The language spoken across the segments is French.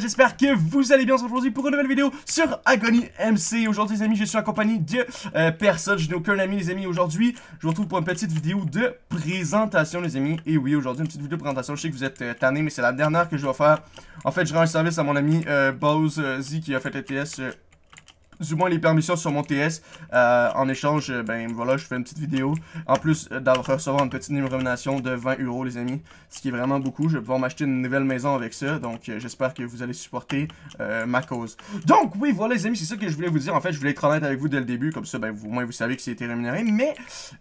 j'espère que vous allez bien aujourd'hui pour une nouvelle vidéo sur Agony MC. Aujourd'hui, les amis, je suis en compagnie de euh, personne, je n'ai aucun ami, les amis. Aujourd'hui, je vous retrouve pour une petite vidéo de présentation, les amis. Et oui, aujourd'hui, une petite vidéo de présentation. Je sais que vous êtes euh, tanné, mais c'est la dernière que je vais faire. En fait, je rends un service à mon ami euh, Bose Z qui a fait ETS du moins les permissions sur mon TS. Euh, en échange, euh, ben voilà, je fais une petite vidéo. En plus euh, d'avoir recevoir une petite rémunération de 20 euros, les amis, ce qui est vraiment beaucoup. Je vais pouvoir m'acheter une nouvelle maison avec ça, donc j'espère que vous allez supporter ma cause. Donc oui, voilà les amis, c'est ça que je voulais vous dire. En fait, je voulais être honnête avec vous dès le début, comme ça, ben vous, au moins vous savez que c'était rémunéré. Mais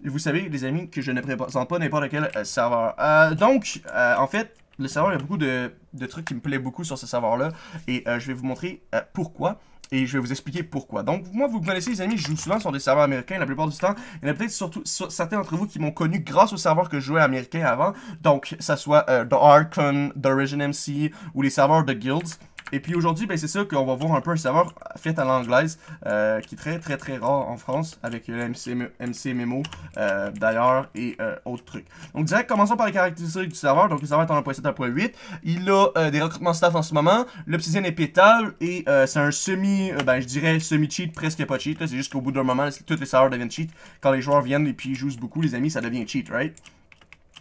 vous savez, les amis, que je ne présente pas n'importe quel serveur. donc, en fait, le serveur, il y a beaucoup de, trucs qui me plaît beaucoup sur ce serveur-là. Et je vais vous montrer pourquoi et je vais vous expliquer pourquoi. Donc, moi, vous connaissez, les amis, je joue souvent sur des serveurs américains la plupart du temps. Il y en a peut-être surtout certains d'entre vous qui m'ont connu grâce aux serveurs que je jouais américains avant. Donc, ça soit euh, The Archon, The Origin MC ou les serveurs de Guilds. Et puis aujourd'hui, ben, c'est ça qu'on va voir un peu un serveur fait à l'anglaise, euh, qui est très très très rare en France, avec le MC, Memo euh, d'ailleurs et euh, autres trucs. Donc direct, commençons par les caractéristiques du serveur. Donc le serveur est en 1.7 1.8. Il a des recrutements staff en ce moment. L'obsidienne est pétable et c'est un semi, ben, je dirais semi-cheat, presque pas cheat. C'est juste qu'au bout d'un moment, tous les serveurs deviennent cheat. Quand les joueurs viennent et puis jouent beaucoup, les amis, ça devient cheat, right?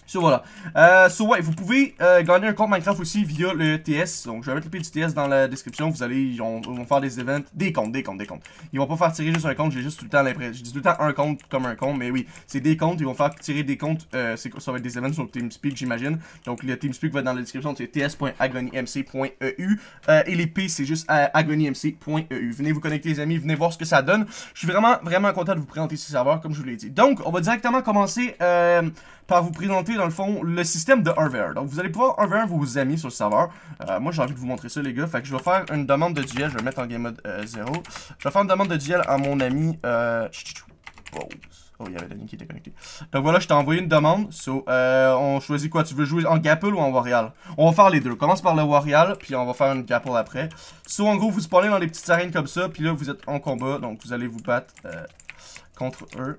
So voilà. Euh, ouais, vous pouvez euh, gagner un compte Minecraft aussi via le TS. Donc je vais mettre le P du TS dans la description. Vous allez, ils vont, faire des events, des comptes, des comptes, des comptes. Ils vont pas faire tirer juste un compte, j'ai juste tout le temps l'impression. Je dis tout le temps un compte comme un compte, mais oui, c'est des comptes. Ils vont faire tirer des comptes, euh, ça va être des events sur TeamSpeak j'imagine. Donc le TeamSpeak va être dans la description, c'est ts.agonymc.eu. E et les c'est juste agonymc.eu. Venez vous connecter les amis, venez voir ce que ça donne. Je suis vraiment, vraiment content de vous présenter ce serveur comme je vous l'ai dit. Donc on va directement commencer euh, par vous présenter dans le fond, le système de unver. Donc, vous allez pouvoir unver vos amis sur le serveur. Euh, moi, j'ai envie de vous montrer ça, les gars. Fait que je vais faire une demande de duel. Je vais mettre en game mode 0. Euh, je vais faire une demande de duel à mon ami... Euh, oh, il y avait Denis qui était connecté. Donc voilà, je t'ai envoyé une demande. So, on choisit quoi Tu veux jouer en Gapple ou en warial On va faire les deux. On commence par le warial puis on va faire une Gapple après. So, en gros, vous parlez dans les petites arènes comme ça, puis là, vous êtes en combat. Donc, vous allez vous battre contre eux.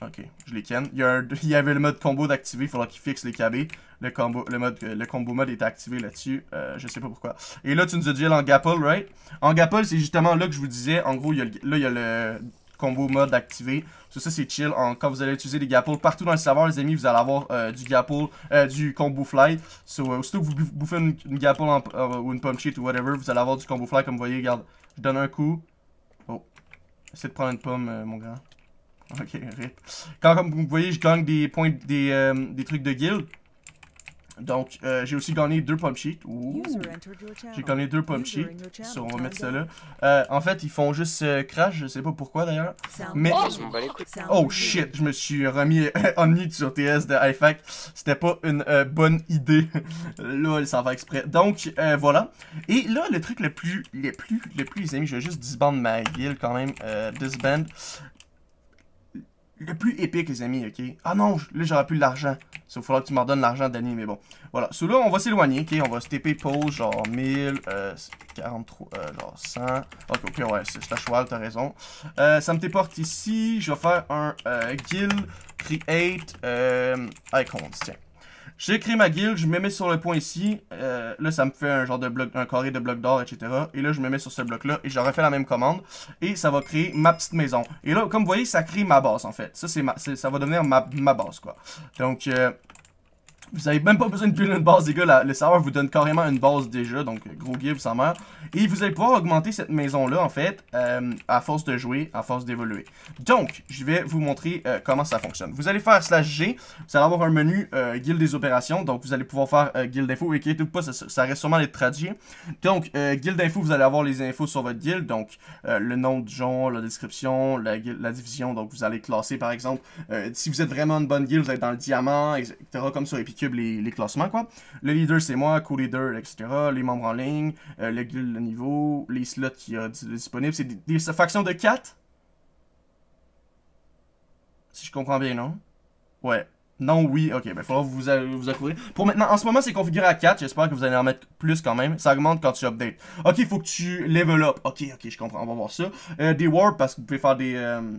Ok, je les ken. Il y, avait le mode combo d'activer, il faudra qu'il fixe les KB. Le combo, le mode, le combo mode est activé là-dessus, euh, je sais pas pourquoi. Et là, tu nous as duel en gapple, right? En gapple, c'est justement là que je vous disais, en gros, là, il y a le combo mode activé. Ça, ça c'est chill. quand vous allez utiliser des Gapple partout dans le serveur, les amis, vous allez avoir euh, du gapple, euh, du combo fly. aussitôt que vous bouffez une, gapple ou une pump cheat ou whatever, vous allez avoir du combo fly, comme vous voyez, regarde. Je donne un coup. Oh, essaie de prendre une pomme, mon gars. Ok, rip. Quand, comme vous voyez, je gagne des points, des, euh, des trucs de guild. Donc, euh, j'ai aussi gagné deux pump sheets. J'ai gagné deux pump sheets. on va mettre ça là. Euh, en fait, ils font juste crash, je sais pas pourquoi d'ailleurs. Mais. Oh, oh shit, je me suis remis Omni sur TS de Fact. C'était pas une bonne idée. là, ça va exprès. Donc, voilà. Et là, le truc le plus. Le plus. Le plus, les amis, je vais juste disband ma guild quand même. disband le plus épique, les amis, ok? Ah non, là, j'aurais plus l'argent. Il va falloir que tu me donnes l'argent, Danny, mais bon. Voilà. Sous là, on va s'éloigner, ok? On va se TP pause, genre 1000, euh, 43, euh, genre 100. Ok, ok, ouais, c'est la cheval, t'as raison. Euh, ça me téporte ici. Je vais faire un euh, guild create euh, icons, tiens. J'ai créé ma guilde, je me mets sur le point ici. Euh, là, ça me fait un genre de bloc, un carré de bloc d'or, etc. Et là, je me mets sur ce bloc-là et je refais la même commande. Et ça va créer ma petite maison. Et là, comme vous voyez, ça crée ma base, en fait. Ça, c'est ça va devenir ma, ma base, quoi. Donc, euh, vous avez même pas besoin de plus une base, les gars. le serveur vous donne carrément une base déjà. Donc, euh, gros give, sa mère. Et vous allez pouvoir augmenter cette maison-là, en fait, euh, à force de jouer, à force d'évoluer. Donc, je vais vous montrer euh, comment ça fonctionne. Vous allez faire slash G. Vous allez avoir un menu guild des opérations. Donc, vous allez pouvoir faire guild info. Et tout pas, ça, ça, reste sûrement les traduits. Donc, guild info, vous allez avoir les infos sur votre guild. Donc, le nom du genre, la description, la, la division. Donc, vous allez classer, par exemple, si vous êtes vraiment une bonne guild, vous êtes dans le diamant, etc. Comme ça, puis les, les, classements, quoi. Le leader, c'est moi, co-leader, etc. Les membres en ligne, euh, le niveau, les slots qui sont disponibles. C'est des, factions de 4. Si je comprends bien, non? Ouais. Non, oui, ok, ben faut vous vous Pour maintenant, en ce moment, c'est configuré à 4, j'espère que vous allez en mettre plus quand même. Ça augmente quand tu updates. Ok, faut que tu level up. Ok, ok, je comprends, on va voir ça. Euh, des warps, parce que vous pouvez faire des... Euh,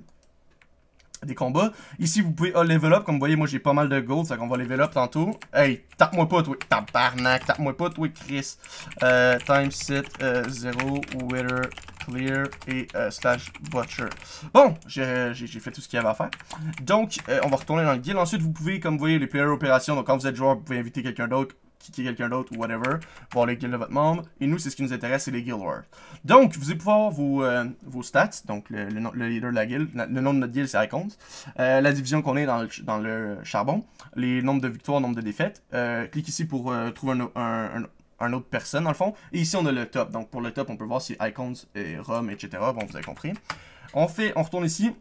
des combats. Ici, vous pouvez all level up. Comme vous voyez, moi, j'ai pas mal de gold. Ça qu'on va level up tantôt. Hey, tape-moi pas, toi. Tabarnak, tape-moi pas, toi, Chris. Euh, time set 0, euh, weather clear et euh, slash butcher. Bon, j'ai fait tout ce qu'il y avait à faire. Donc, euh, on va retourner dans le guild. Ensuite, vous pouvez, comme vous voyez, les player opérations. Donc, quand vous êtes joueur, vous pouvez inviter quelqu'un d'autre kicker quelqu'un d'autre ou whatever, voir les guilds de votre membre. Et nous, c'est ce qui nous intéresse, c'est les guild wars. Donc, vous allez pouvoir vos, euh, vos stats, donc le, leader de la guild, le nom de notre guild, c'est Icons, euh, la division qu'on est dans le, dans le, charbon, les nombres de victoires, nombre de défaites. Euh, clique ici pour trouver un, autre personne dans le fond. Et ici on a le top. Donc pour le top, on peut voir si icons et ROM, etc. Bon, vous avez compris. On fait, on retourne ici.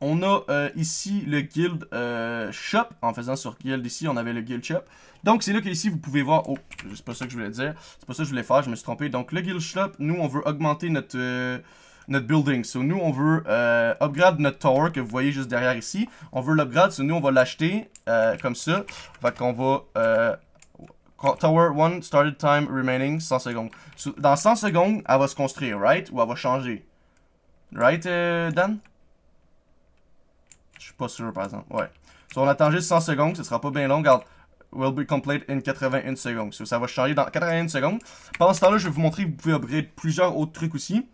On a euh, ici le guild euh, shop. En faisant sur guild ici, on avait le guild shop. Donc c'est là que ici vous pouvez voir. Oh, c'est pas ça que je voulais dire. C'est pas ça que je voulais faire, je me suis trompé. Donc le guild shop, nous on veut augmenter notre. Euh, notre building. So nous on veut upgrade notre tower que vous voyez juste derrière ici. On veut l'upgrade, so nous on va l'acheter comme ça. Fait qu'on va Tower 1 started time remaining 100 secondes. dans 100 secondes, elle va se construire, right? Ou elle va changer. Right, Dan? pas sûr, par exemple. Ouais. Si on attend juste 100 secondes, ce sera pas bien long. Regarde, will be complete in 81 secondes. So, ça va changer dans 81 secondes. Pendant ce temps-là, je vais vous montrer, vous pouvez upgrade plusieurs autres trucs aussi.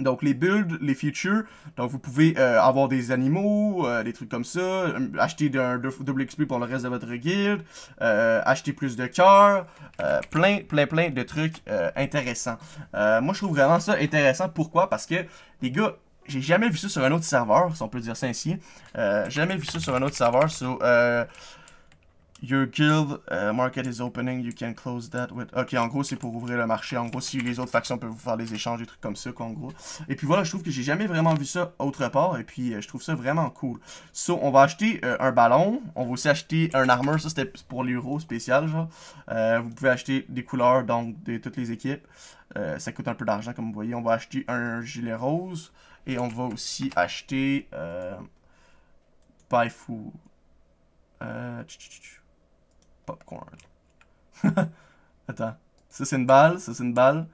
Donc les builds, les futures donc vous pouvez euh, avoir des animaux, euh, des trucs comme ça, euh, acheter d'un double XP pour le reste de votre guild, acheter plus de cœurs, plein, plein, plein de trucs intéressants. moi je trouve vraiment ça intéressant, pourquoi? Parce que les gars, j'ai jamais vu ça sur un autre serveur, si on peut dire ça ainsi. Euh, jamais vu ça sur un autre serveur, sur euh, Your guild uh, market is opening, you can close that with... Ok, en gros, c'est pour ouvrir le marché. En gros, si les autres factions peuvent vous faire des échanges, des trucs comme ça, en gros. Et puis voilà, je trouve que j'ai jamais vraiment vu ça autre part. Et puis, euh, je trouve ça vraiment cool. So, on va acheter euh, un ballon. On va aussi acheter un armor. Ça, c'était pour l'euro spécial, genre. Euh, vous pouvez acheter des couleurs, donc, de toutes les équipes. ça coûte un peu d'argent, comme vous voyez. On va acheter un gilet rose. Et on va aussi acheter... Euh, Baifu. Euh, Popcorn. Attends. Ça, c'est une balle. Ça, c'est une balle.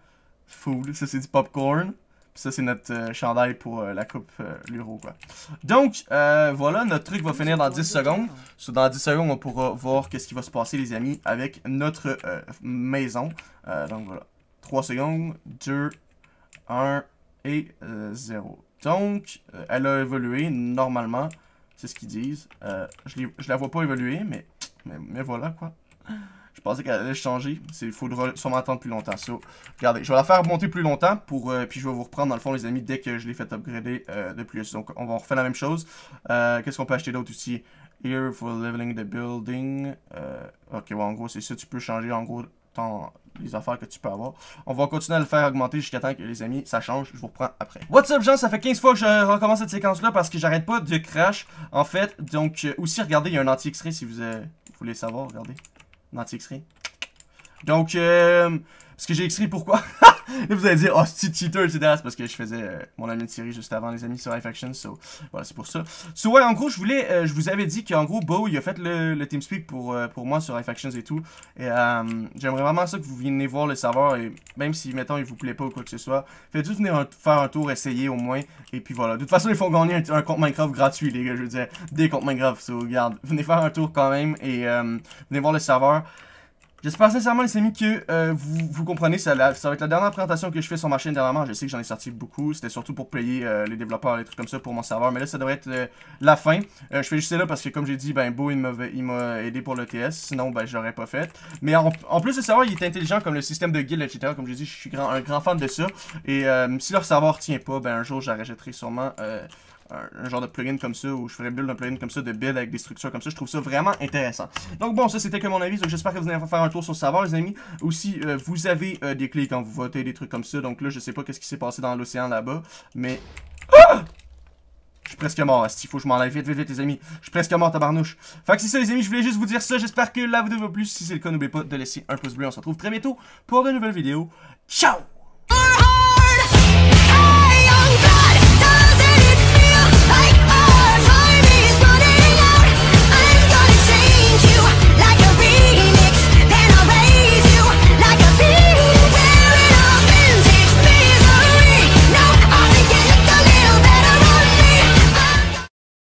Food. Ça, c'est du popcorn. Puis ça, c'est notre euh, chandail pour euh, la coupe euh, l'euro, quoi. Donc, voilà, notre truc va finir dans 10 secondes. dans 10 secondes, on pourra voir qu'est-ce qui va se passer, les amis, avec notre maison. donc, voilà. 3 secondes, 2, 1 et 0. Donc, elle a évolué normalement. C'est ce qu'ils disent. je, je la vois pas évoluer, mais mais, voilà, quoi. Je pensais qu'elle allait changer. Il faudra sûrement attendre plus longtemps. ça. regardez, je vais la faire monter plus longtemps. pour euh, Puis je vais vous reprendre, dans le fond, les amis, dès que je l'ai fait upgrader euh, de plus. Donc, on va refaire la même chose. Euh, qu'est-ce qu'on peut acheter d'autre aussi? Here for leveling the building. ok, ouais, en gros, c'est ça. Tu peux changer, en gros, les affaires que tu peux avoir. On va continuer à le faire augmenter jusqu'à temps que les amis, ça change. Je vous reprends après. What's up, gens? Ça fait 15 fois que je recommence cette séquence-là parce que j'arrête pas de crash, en fait. Donc, aussi, regardez, il y a un anti-extrait si vous avez... Vous voulez savoir, regardez. Nat Donc, euh, parce que j'ai écrit pourquoi Et vous allez dire, oh, c'est cheater, etc. C'est parce que je faisais euh, mon ami de série juste avant, les amis, sur Life voilà, c'est pour ça. So, ouais, en gros, je voulais, euh, je vous avais dit qu'en gros, Bo, il a fait le, TeamSpeak pour, euh, pour moi sur Life et tout. Et j'aimerais vraiment ça que vous veniez voir le serveur. Et même si, mettons, il vous plaît pas ou quoi que ce soit, faites juste venir faire un tour, essayer au moins. Et puis voilà. De toute façon, ils font gagner un, compte Minecraft gratuit, les gars. Je veux dire, des comptes Minecraft. So, regarde, venez faire un tour quand même et venez voir le serveur. J'espère sincèrement, les amis, que euh, vous, vous, comprenez. Ça, la, va être la dernière présentation que je fais sur ma chaîne dernièrement. Je sais que j'en ai sorti beaucoup. C'était surtout pour payer euh, les développeurs, les trucs comme ça pour mon serveur. Mais là, ça devrait être euh, la fin. je fais juste là parce que, comme j'ai dit, ben, Beau, il m'a aidé pour le TS. Sinon, ben, je pas fait. Mais en, plus, le serveur, il est intelligent comme le système de guild, etc. Comme j'ai dit, je suis grand, un grand fan de ça. Et si leur serveur tient pas, ben, un jour, j'arrêterai sûrement un, genre de plugin comme ça, ou je ferais build un plugin comme ça, de build avec des structures comme ça. Je trouve ça vraiment intéressant. Donc bon, ça c'était que mon avis. Donc J'espère que vous allez faire un tour sur le serveur, les amis. Aussi, si euh, vous avez euh, des clés quand vous votez, des trucs comme ça. Donc là, je sais pas qu'est-ce qui s'est passé dans l'océan là-bas, mais... Ah! Je suis presque mort, il faut que je m'enlève vite, vite, vite, les amis. Je suis presque mort, tabarnouche. Fait que c'est ça, les amis, je voulais juste vous dire ça. J'espère que la vidéo vous a plu. Si c'est le cas, n'oubliez pas de laisser un pouce bleu. On se retrouve très bientôt pour de nouvelles vidéos. Ciao